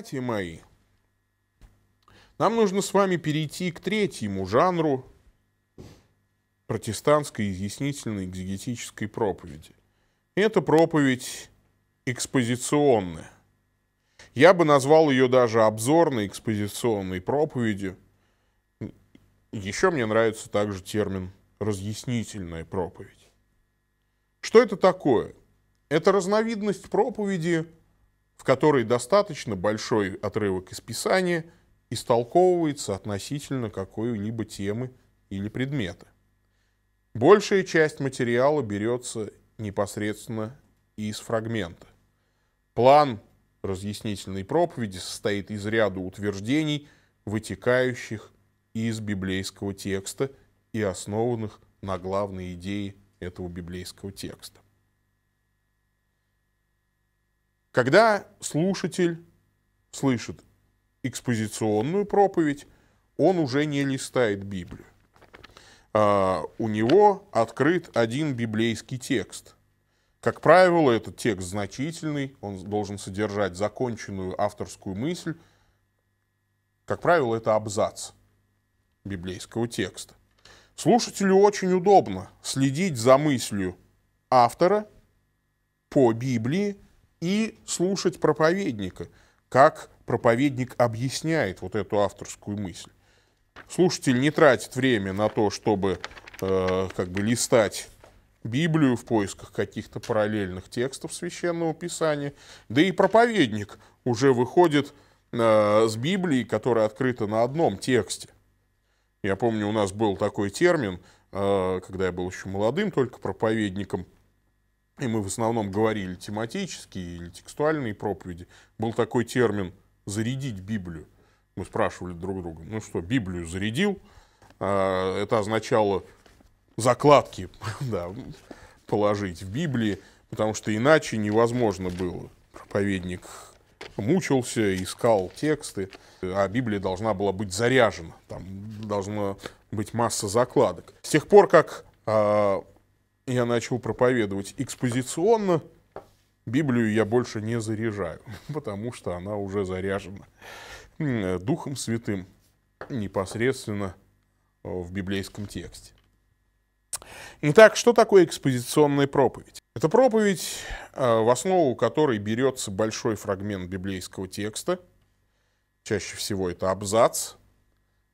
братья мои, нам нужно с вами перейти к третьему жанру протестантской изъяснительной экзегетической проповеди. Это проповедь экспозиционная. Я бы назвал ее даже обзорной экспозиционной проповедью. Еще мне нравится также термин «разъяснительная проповедь». Что это такое? Это разновидность проповеди – в которой достаточно большой отрывок из Писания истолковывается относительно какой-либо темы или предмета. Большая часть материала берется непосредственно из фрагмента. План разъяснительной проповеди состоит из ряда утверждений, вытекающих из библейского текста и основанных на главной идее этого библейского текста. Когда слушатель слышит экспозиционную проповедь, он уже не листает Библию. А, у него открыт один библейский текст. Как правило, этот текст значительный, он должен содержать законченную авторскую мысль. Как правило, это абзац библейского текста. Слушателю очень удобно следить за мыслью автора по Библии, и слушать проповедника, как проповедник объясняет вот эту авторскую мысль. Слушатель не тратит время на то, чтобы э, как бы листать Библию в поисках каких-то параллельных текстов священного писания, да и проповедник уже выходит э, с Библии, которая открыта на одном тексте. Я помню, у нас был такой термин, э, когда я был еще молодым, только проповедником – и мы в основном говорили тематические или текстуальные проповеди, был такой термин «зарядить Библию». Мы спрашивали друг друга, ну что, Библию зарядил? А, это означало закладки да, положить в Библии, потому что иначе невозможно было. Проповедник мучился, искал тексты, а Библия должна была быть заряжена, там должна быть масса закладок. С тех пор, как а, я начал проповедовать экспозиционно, Библию я больше не заряжаю, потому что она уже заряжена э, Духом Святым непосредственно э, в библейском тексте. Итак, что такое экспозиционная проповедь? Это проповедь, э, в основу которой берется большой фрагмент библейского текста, чаще всего это абзац,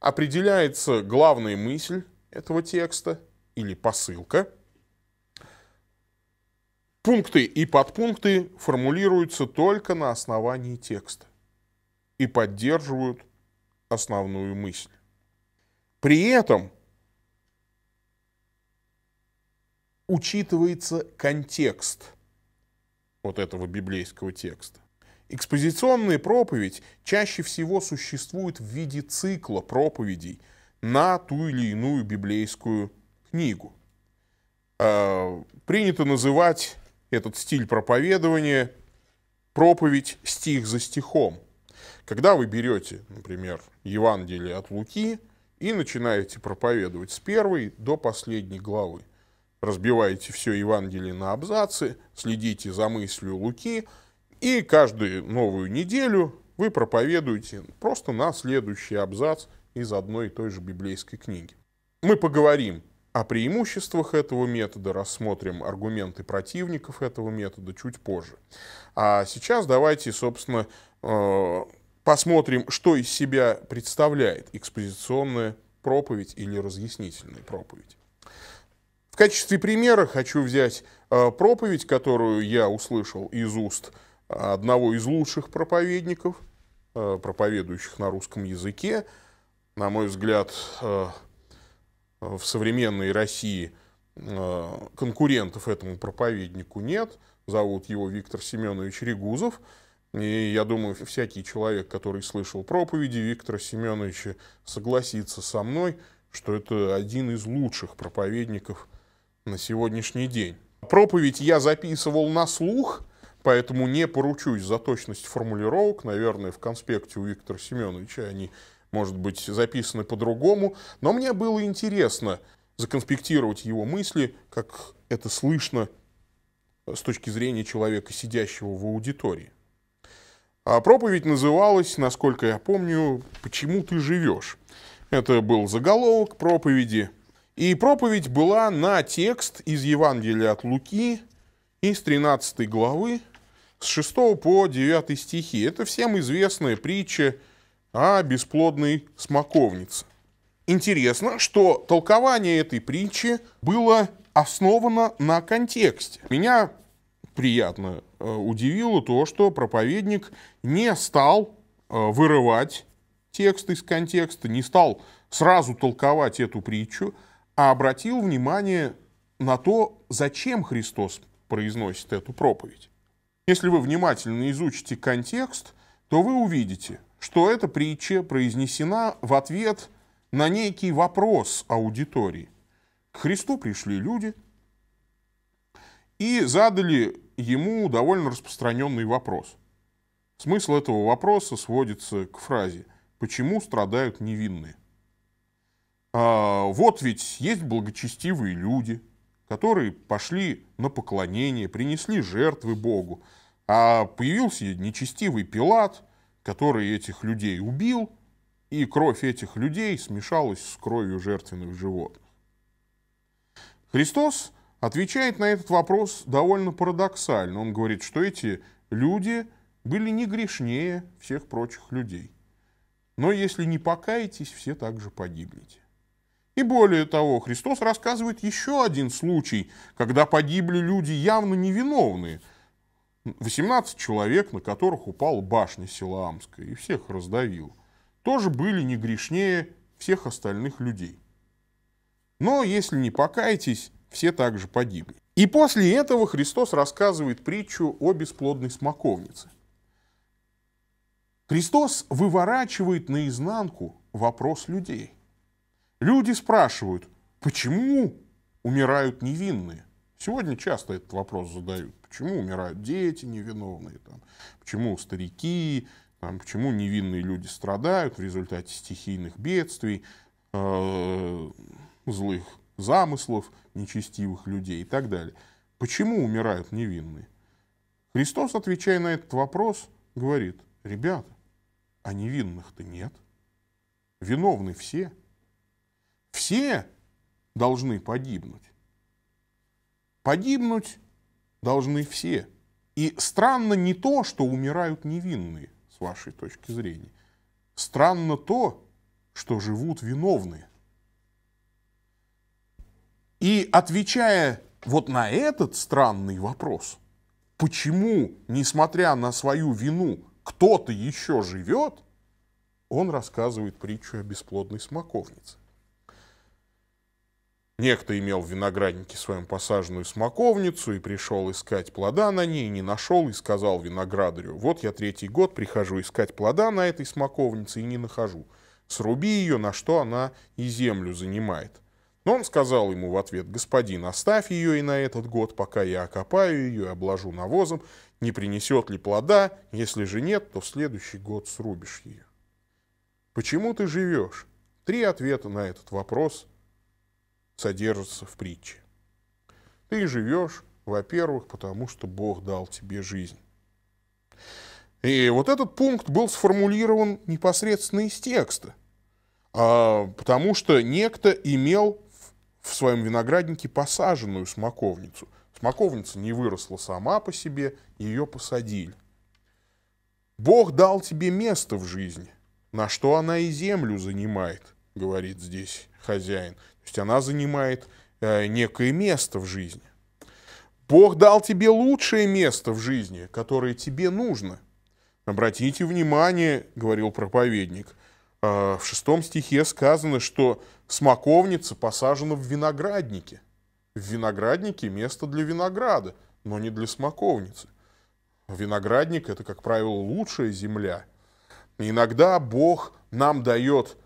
определяется главная мысль этого текста или посылка – Пункты и подпункты формулируются только на основании текста и поддерживают основную мысль. При этом учитывается контекст вот этого библейского текста. Экспозиционная проповедь чаще всего существует в виде цикла проповедей на ту или иную библейскую книгу. Э, принято называть этот стиль проповедования, проповедь стих за стихом. Когда вы берете, например, Евангелие от Луки и начинаете проповедовать с первой до последней главы, разбиваете все Евангелие на абзацы, следите за мыслью Луки, и каждую новую неделю вы проповедуете просто на следующий абзац из одной и той же библейской книги. Мы поговорим о преимуществах этого метода рассмотрим аргументы противников этого метода чуть позже. А сейчас давайте, собственно, э, посмотрим, что из себя представляет экспозиционная проповедь или разъяснительная проповедь. В качестве примера хочу взять э, проповедь, которую я услышал из уст э, одного из лучших проповедников, проповедующих на русском языке, на мой взгляд, Э, в современной России э, конкурентов этому проповеднику нет. Зовут его Виктор Семенович Регузов. И я думаю, всякий человек, который слышал проповеди Виктора Семеновича, согласится со мной, что это один из лучших проповедников на сегодняшний день. Проповедь я записывал на слух, поэтому не поручусь за точность формулировок. Наверное, в конспекте у Виктора Семеновича они может быть, записаны по-другому, но мне было интересно законспектировать его мысли, как это слышно с точки зрения человека, сидящего в аудитории. А проповедь называлась, насколько я помню, «Почему ты живешь?». Это был заголовок проповеди. И проповедь была на текст из Евангелия от Луки, из 13 главы, с 6 по 9 стихи. Это всем известная притча а бесплодной смоковнице. Интересно, что толкование этой притчи было основано на контексте. Меня приятно э, удивило то, что проповедник не стал э, вырывать текст из контекста, не стал сразу толковать эту притчу, а обратил внимание на то, зачем Христос произносит эту проповедь. Если вы внимательно изучите контекст, то вы увидите, что эта притча произнесена в ответ на некий вопрос аудитории. К Христу пришли люди и задали ему довольно распространенный вопрос. Смысл этого вопроса сводится к фразе «Почему страдают невинные?». А, вот ведь есть благочестивые люди, которые пошли на поклонение, принесли жертвы Богу, а появился нечестивый Пилат – который этих людей убил, и кровь этих людей смешалась с кровью жертвенных животных. Христос отвечает на этот вопрос довольно парадоксально. Он говорит, что эти люди были не грешнее всех прочих людей. Но если не покаетесь, все также погибнете. И более того, Христос рассказывает еще один случай, когда погибли люди явно невиновные – 18 человек, на которых упала башня Силаамская, и всех раздавил, тоже были не грешнее всех остальных людей. Но если не покаетесь, все также погибли. И после этого Христос рассказывает притчу о бесплодной смоковнице. Христос выворачивает наизнанку вопрос людей. Люди спрашивают, почему умирают невинные? Сегодня часто этот вопрос задают. Почему умирают дети невиновные? Там, почему старики? Там, почему невинные люди страдают в результате стихийных бедствий, э, злых замыслов, нечестивых людей и так далее? Почему умирают невинные? Христос, отвечая на этот вопрос, говорит, ребята, а невинных-то нет. Виновны все. Все должны погибнуть. Погибнуть должны все. И странно не то, что умирают невинные, с вашей точки зрения. Странно то, что живут виновные. И отвечая вот на этот странный вопрос, почему, несмотря на свою вину, кто-то еще живет, он рассказывает притчу о бесплодной смоковнице. Некто имел в винограднике свою посаженную смоковницу и пришел искать плода на ней, не нашел и сказал виноградарю, вот я третий год прихожу искать плода на этой смоковнице и не нахожу. Сруби ее, на что она и землю занимает. Но он сказал ему в ответ, господин, оставь ее и на этот год, пока я окопаю ее и обложу навозом, не принесет ли плода, если же нет, то в следующий год срубишь ее. Почему ты живешь? Три ответа на этот вопрос – содержатся в притче. Ты живешь, во-первых, потому что Бог дал тебе жизнь. И вот этот пункт был сформулирован непосредственно из текста, а, потому что некто имел в своем винограднике посаженную смоковницу. Смоковница не выросла сама по себе, ее посадили. Бог дал тебе место в жизни, на что она и землю занимает, говорит здесь хозяин. То есть она занимает э, некое место в жизни. Бог дал тебе лучшее место в жизни, которое тебе нужно. Обратите внимание, говорил проповедник, э, в шестом стихе сказано, что смоковница посажена в винограднике. В винограднике место для винограда, но не для смоковницы. Виноградник – это, как правило, лучшая земля. Иногда Бог нам дает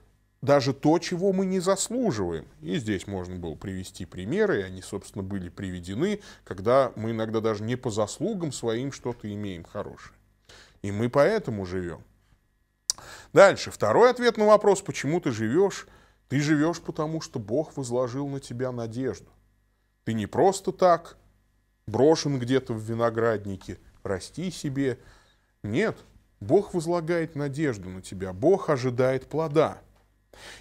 даже то, чего мы не заслуживаем. И здесь можно было привести примеры, и они, собственно, были приведены, когда мы иногда даже не по заслугам своим что-то имеем хорошее. И мы поэтому живем. Дальше. Второй ответ на вопрос, почему ты живешь. Ты живешь, потому что Бог возложил на тебя надежду. Ты не просто так брошен где-то в винограднике, расти себе. Нет, Бог возлагает надежду на тебя, Бог ожидает плода.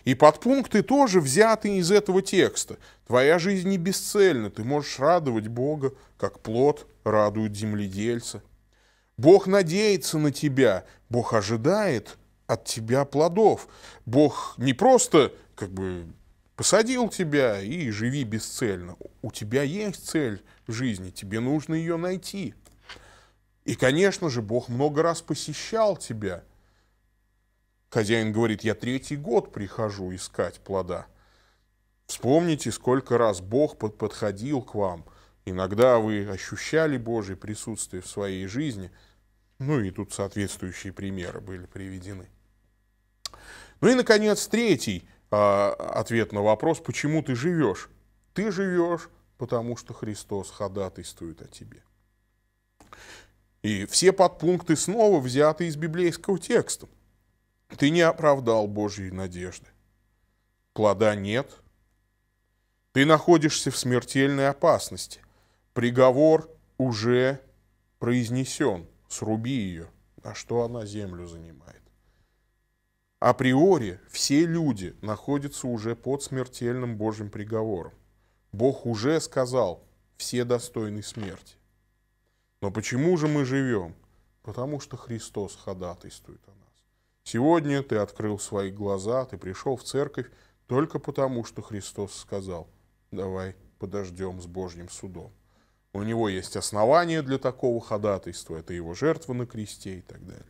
И подпункты тоже взяты из этого текста. Твоя жизнь не бесцельна, ты можешь радовать Бога, как плод радует земледельца. Бог надеется на тебя, Бог ожидает от тебя плодов. Бог не просто как бы посадил тебя и живи бесцельно. У тебя есть цель в жизни, тебе нужно ее найти. И, конечно же, Бог много раз посещал тебя – Хозяин говорит, я третий год прихожу искать плода. Вспомните, сколько раз Бог подходил к вам. Иногда вы ощущали Божье присутствие в своей жизни. Ну и тут соответствующие примеры были приведены. Ну и, наконец, третий а, ответ на вопрос, почему ты живешь. Ты живешь, потому что Христос ходатайствует о тебе. И все подпункты снова взяты из библейского текста – ты не оправдал Божьей надежды. Плода нет. Ты находишься в смертельной опасности. Приговор уже произнесен. Сруби ее. А что она землю занимает? Априори все люди находятся уже под смертельным Божьим приговором. Бог уже сказал, все достойны смерти. Но почему же мы живем? Потому что Христос ходатайствует о нас. Сегодня ты открыл свои глаза, ты пришел в церковь только потому, что Христос сказал, давай подождем с Божьим судом. У него есть основания для такого ходатайства, это его жертва на кресте и так далее.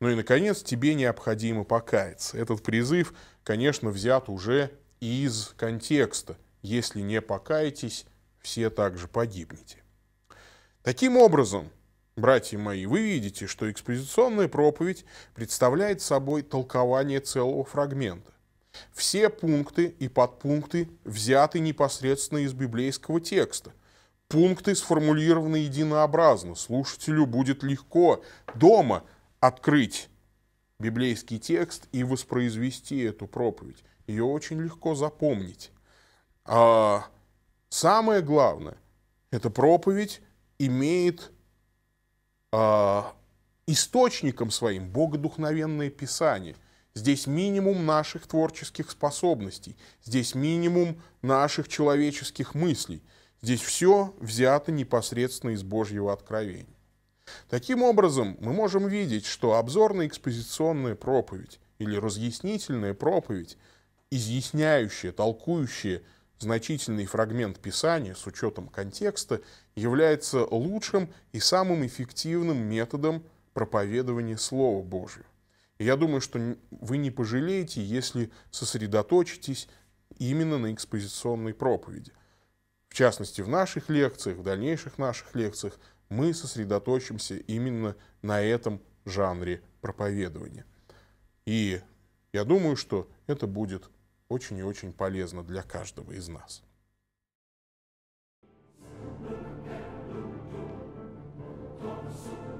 Ну и, наконец, тебе необходимо покаяться. Этот призыв, конечно, взят уже из контекста. Если не покаетесь, все также погибнете. Таким образом, Братья мои, вы видите, что экспозиционная проповедь представляет собой толкование целого фрагмента. Все пункты и подпункты взяты непосредственно из библейского текста. Пункты сформулированы единообразно. Слушателю будет легко дома открыть библейский текст и воспроизвести эту проповедь. Ее очень легко запомнить. А самое главное, эта проповедь имеет а, источником своим богодухновенное Писание. Здесь минимум наших творческих способностей, здесь минимум наших человеческих мыслей. Здесь все взято непосредственно из Божьего откровения. Таким образом, мы можем видеть, что обзорно-экспозиционная проповедь или разъяснительная проповедь, изъясняющая, толкующая значительный фрагмент Писания с учетом контекста является лучшим и самым эффективным методом проповедования Слова Божьего. я думаю, что вы не пожалеете, если сосредоточитесь именно на экспозиционной проповеди. В частности, в наших лекциях, в дальнейших наших лекциях мы сосредоточимся именно на этом жанре проповедования. И я думаю, что это будет очень и очень полезно для каждого из нас. Thank you.